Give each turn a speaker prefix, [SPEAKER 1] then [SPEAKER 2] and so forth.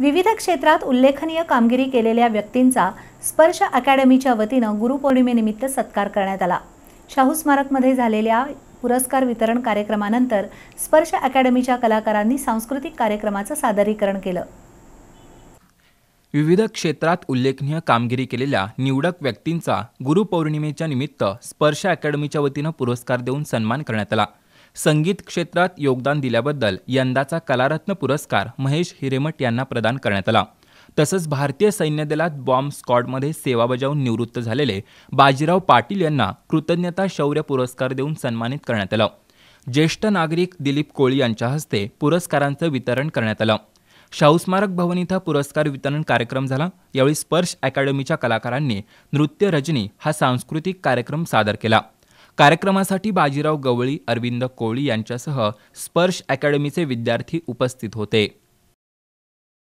[SPEAKER 1] विविध क्षेत्रात उल्लेखनीय कामगिरी केलेल्या व्यक्तींचा स्पर्श अकॅडमीच्या वतीनं गुरुपौर्णिमेनिमित्त सत्कार करण्यात आला शाहू स्मारकमध्ये झालेल्या पुरस्कार वितरण कार्यक्रमानंतर स्पर्श अकॅडमीच्या कलाकारांनी सांस्कृतिक कार्यक्रमाचं सादरीकरण केलं
[SPEAKER 2] विविध क्षेत्रात उल्लेखनीय कामगिरी केलेल्या निवडक व्यक्तींचा गुरुपौर्णिमेच्या निमित्त स्पर्श अकॅडमीच्या वतीनं पुरस्कार देऊन सन्मान करण्यात आला संगीत क्षेत्रात योगदान दिल्याबद्दल यंदाचा कलारत्न पुरस्कार महेश हिरेमठ यांना प्रदान करण्यात आला तसंच भारतीय सैन्यदलात बॉम्ब स्क्वॉडमध्ये सेवा बजावून निवृत्त झालेले बाजीराव पाटील यांना कृतज्ञता शौर्य पुरस्कार देऊन सन्मानित करण्यात आलं ज्येष्ठ नागरिक दिलीप कोळी यांच्या हस्ते पुरस्कारांचं वितरण करण्यात आलं शाहू स्मारक भवन इथं पुरस्कार वितरण कार्यक्रम झाला यावेळी स्पर्श अकॅडमीच्या कलाकारांनी नृत्य रजनी हा सांस्कृतिक कार्यक्रम सादर केला कार्यक्रमासाठी बाजीराव गवळी अरविंद कोळी यांच्यासह स्पर्श अकॅडमीचे विद्यार्थी उपस्थित होते